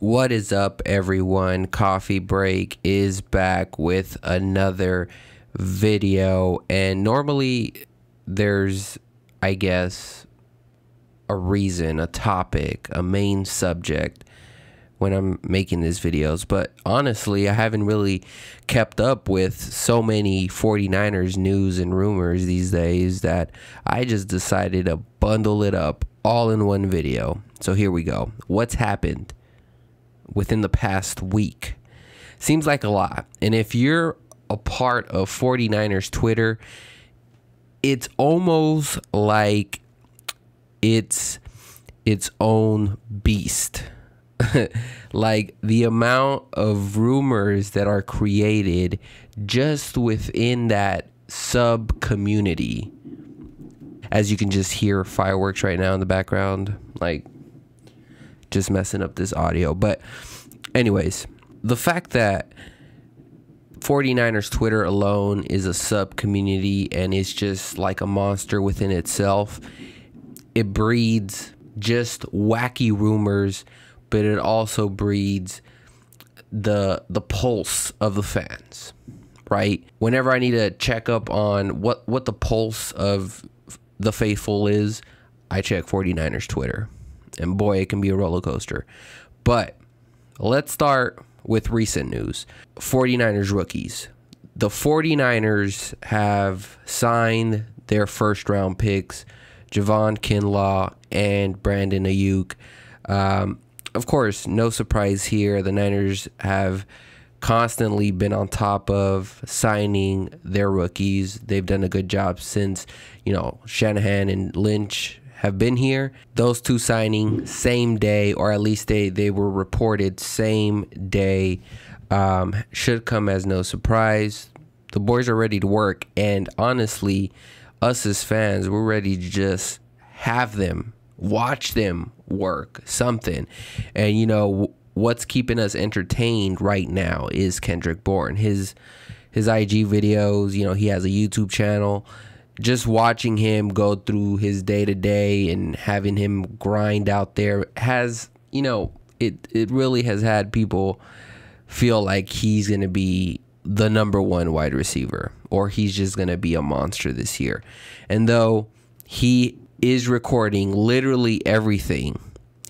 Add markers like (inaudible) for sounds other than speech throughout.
What is up, everyone? Coffee Break is back with another video. And normally, there's, I guess, a reason, a topic, a main subject when I'm making these videos. But honestly, I haven't really kept up with so many 49ers news and rumors these days that I just decided to bundle it up all in one video. So here we go. What's happened? within the past week. Seems like a lot. And if you're a part of 49ers Twitter, it's almost like it's its own beast. (laughs) like the amount of rumors that are created just within that sub community. As you can just hear fireworks right now in the background, like just messing up this audio. But, anyways, the fact that 49ers Twitter alone is a sub community and it's just like a monster within itself, it breeds just wacky rumors, but it also breeds the the pulse of the fans right? Whenever I need to check up on what what the pulse of the faithful is, I check 49ers Twitter. And boy, it can be a roller coaster. But let's start with recent news 49ers rookies. The 49ers have signed their first round picks, Javon Kinlaw and Brandon Ayuk. Um, of course, no surprise here. The Niners have constantly been on top of signing their rookies. They've done a good job since, you know, Shanahan and Lynch have been here. Those two signing same day, or at least they they were reported same day. Um, should come as no surprise. The boys are ready to work, and honestly, us as fans, we're ready to just have them watch them work something, and you know what's keeping us entertained right now is Kendrick Bourne. His his IG videos, you know, he has a YouTube channel just watching him go through his day to day and having him grind out there has, you know, it it really has had people feel like he's going to be the number one wide receiver or he's just going to be a monster this year. And though he is recording literally everything,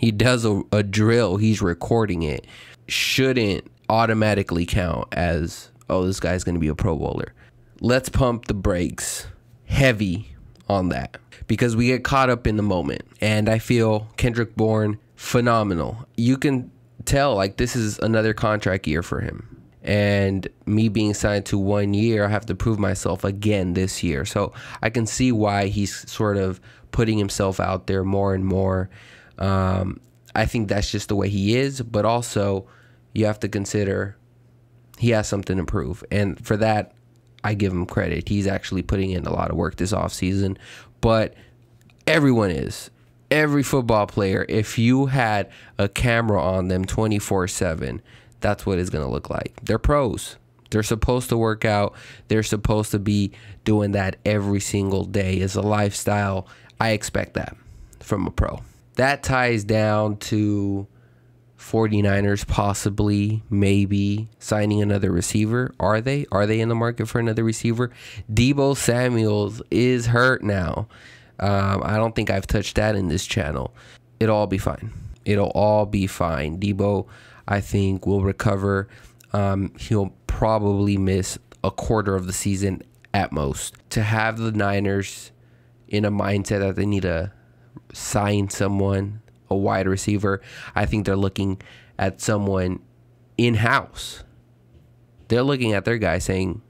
he does a, a drill, he's recording it, shouldn't automatically count as, oh, this guy's going to be a Pro Bowler. Let's pump the brakes heavy on that because we get caught up in the moment. And I feel Kendrick Bourne phenomenal. You can tell like this is another contract year for him. And me being signed to one year, I have to prove myself again this year. So I can see why he's sort of putting himself out there more and more. Um, I think that's just the way he is, but also you have to consider he has something to prove. And for that, I give him credit. He's actually putting in a lot of work this offseason, but everyone is. Every football player, if you had a camera on them 24 7, that's what it's going to look like. They're pros. They're supposed to work out. They're supposed to be doing that every single day as a lifestyle. I expect that from a pro. That ties down to 49ers possibly maybe signing another receiver. Are they? Are they in the market for another receiver? Debo Samuels is hurt now. Um, I don't think I've touched that in this channel. It'll all be fine. It'll all be fine. Debo, I think, will recover. Um, he'll probably miss a quarter of the season at most. To have the Niners in a mindset that they need to sign someone a wide receiver. I think they're looking at someone in house. They're looking at their guy saying,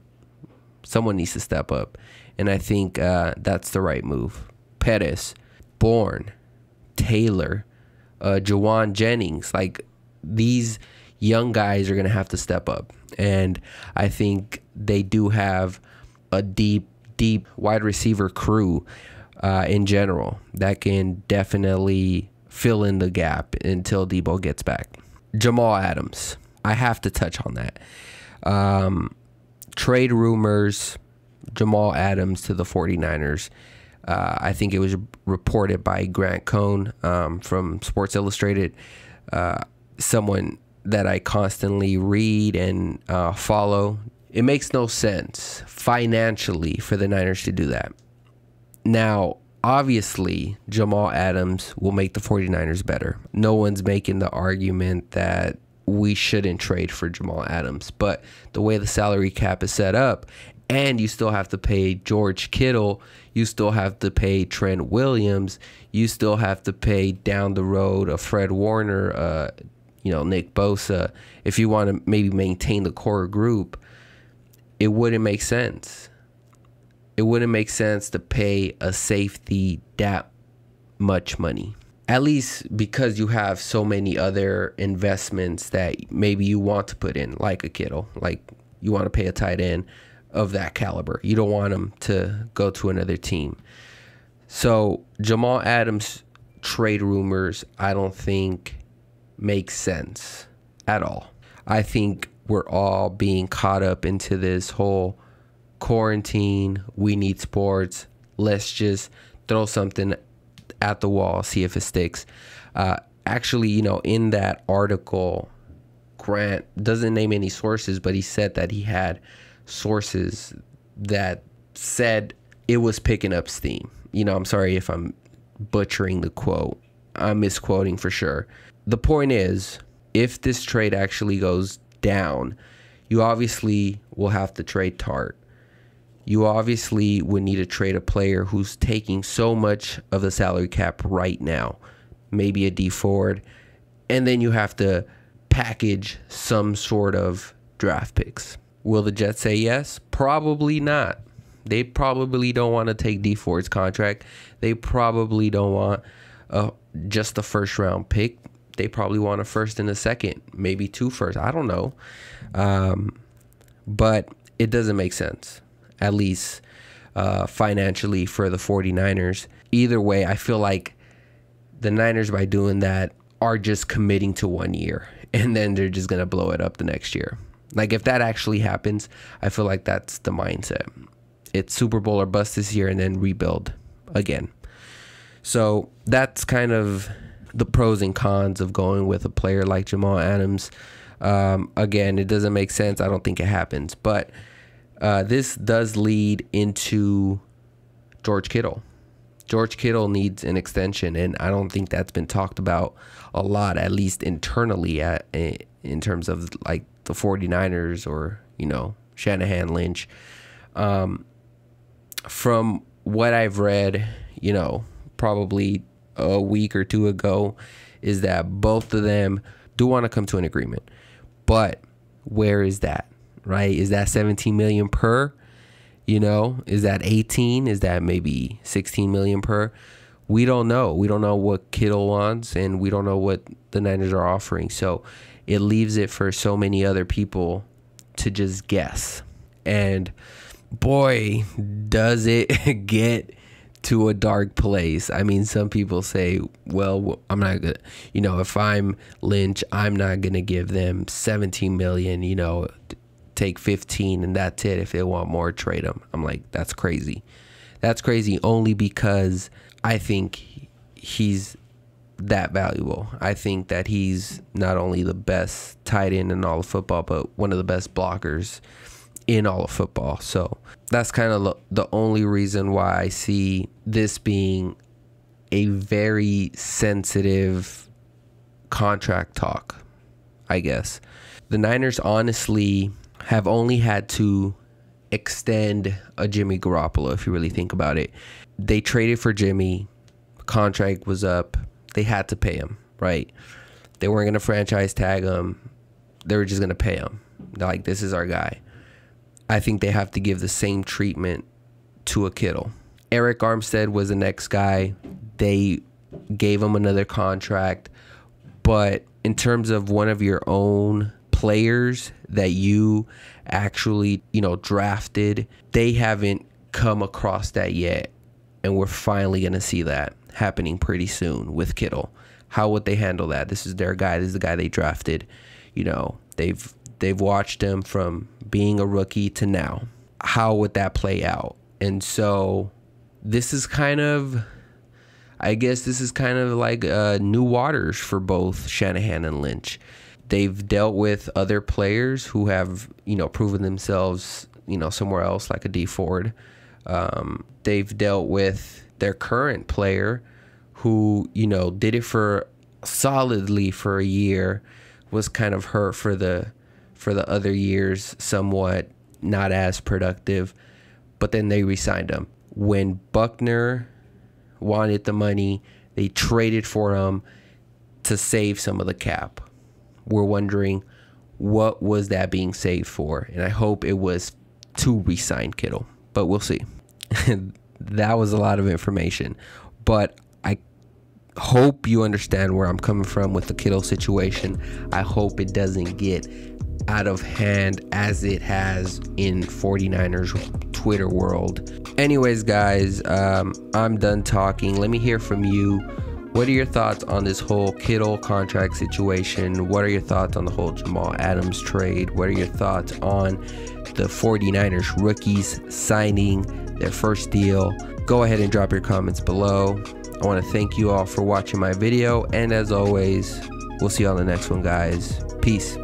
someone needs to step up. And I think uh, that's the right move. Pettis, Bourne, Taylor, uh, Jawan Jennings, like these young guys are going to have to step up. And I think they do have a deep, deep wide receiver crew uh, in general that can definitely fill in the gap until Debo gets back. Jamal Adams. I have to touch on that. Um, trade rumors Jamal Adams to the 49ers. Uh, I think it was reported by Grant Cohn um, from Sports Illustrated, uh, someone that I constantly read and uh, follow. It makes no sense financially for the Niners to do that. Now, obviously Jamal Adams will make the 49ers better. No one's making the argument that we shouldn't trade for Jamal Adams, but the way the salary cap is set up, and you still have to pay George Kittle, you still have to pay Trent Williams, you still have to pay down the road a Fred Warner, uh, you know, Nick Bosa. If you want to maybe maintain the core group, it wouldn't make sense it wouldn't make sense to pay a safety that much money. At least because you have so many other investments that maybe you want to put in, like a Kittle, like you want to pay a tight end of that caliber. You don't want him to go to another team. So Jamal Adams trade rumors, I don't think make sense at all. I think we're all being caught up into this whole quarantine, we need sports. Let's just throw something at the wall, see if it sticks. Uh, actually, you know, in that article, Grant doesn't name any sources, but he said that he had sources that said it was picking up steam. You know, I'm sorry if I'm butchering the quote. I'm misquoting for sure. The point is, if this trade actually goes down, you obviously will have to trade Tart you obviously would need to trade a player who's taking so much of the salary cap right now, maybe a D Ford, and then you have to package some sort of draft picks. Will the Jets say yes? Probably not. They probably don't want to take D Ford's contract. They probably don't want uh, just the first round pick. They probably want a first and a second, maybe two first. I don't know. Um, but it doesn't make sense at least uh, financially for the 49ers. Either way, I feel like the Niners, by doing that, are just committing to one year (laughs) and then they're just going to blow it up the next year. Like, if that actually happens, I feel like that's the mindset. It's Super Bowl or bust this year and then rebuild again. So that's kind of the pros and cons of going with a player like Jamal Adams. Um, again, it doesn't make sense. I don't think it happens. But uh, this does lead into George Kittle. George Kittle needs an extension, and I don't think that's been talked about a lot, at least internally, at, eh, in terms of like the 49ers or, you know, Shanahan Lynch. Um, from what I've read, you know, probably a week or two ago, is that both of them do want to come to an agreement. But where is that? right? Is that 17 million per? You know, is that 18? Is that maybe 16 million per? We don't know. We don't know what Kittle wants, and we don't know what the Niners are offering. So it leaves it for so many other people to just guess. And boy, does it (laughs) get to a dark place. I mean, some people say, well, I'm not going to, you know, if I'm Lynch, I'm not going to give them 17 million, you know, take 15 and that's it. If they want more, trade him. I'm like, that's crazy. That's crazy only because I think he's that valuable. I think that he's not only the best tight end in all of football, but one of the best blockers in all of football. So that's kind of the only reason why I see this being a very sensitive contract talk, I guess. The Niners honestly have only had to extend a Jimmy Garoppolo if you really think about it. They traded for Jimmy, contract was up, they had to pay him, right? They weren't going to franchise tag him. They were just going to pay him. They're like this is our guy. I think they have to give the same treatment to a Kittle. Eric Armstead was the next guy. They gave him another contract, but in terms of one of your own players that you actually, you know, drafted, they haven't come across that yet. And we're finally going to see that happening pretty soon with Kittle. How would they handle that? This is their guy. This is the guy they drafted. You know, they've they've watched him from being a rookie to now. How would that play out? And so this is kind of I guess this is kind of like uh, new waters for both Shanahan and Lynch they've dealt with other players who have you know proven themselves you know somewhere else like a D Ford. Um, they've dealt with their current player who you know did it for solidly for a year was kind of hurt for the for the other years somewhat not as productive but then they resigned him when buckner wanted the money they traded for him to save some of the cap were wondering what was that being saved for, and I hope it was to resign Kittle, but we'll see. (laughs) that was a lot of information, but I hope you understand where I'm coming from with the Kittle situation. I hope it doesn't get out of hand as it has in 49ers Twitter world. Anyways, guys, um, I'm done talking. Let me hear from you. What are your thoughts on this whole Kittle contract situation? What are your thoughts on the whole Jamal Adams trade? What are your thoughts on the 49ers rookies signing their first deal? Go ahead and drop your comments below. I want to thank you all for watching my video, and as always, we'll see you on the next one, guys. Peace.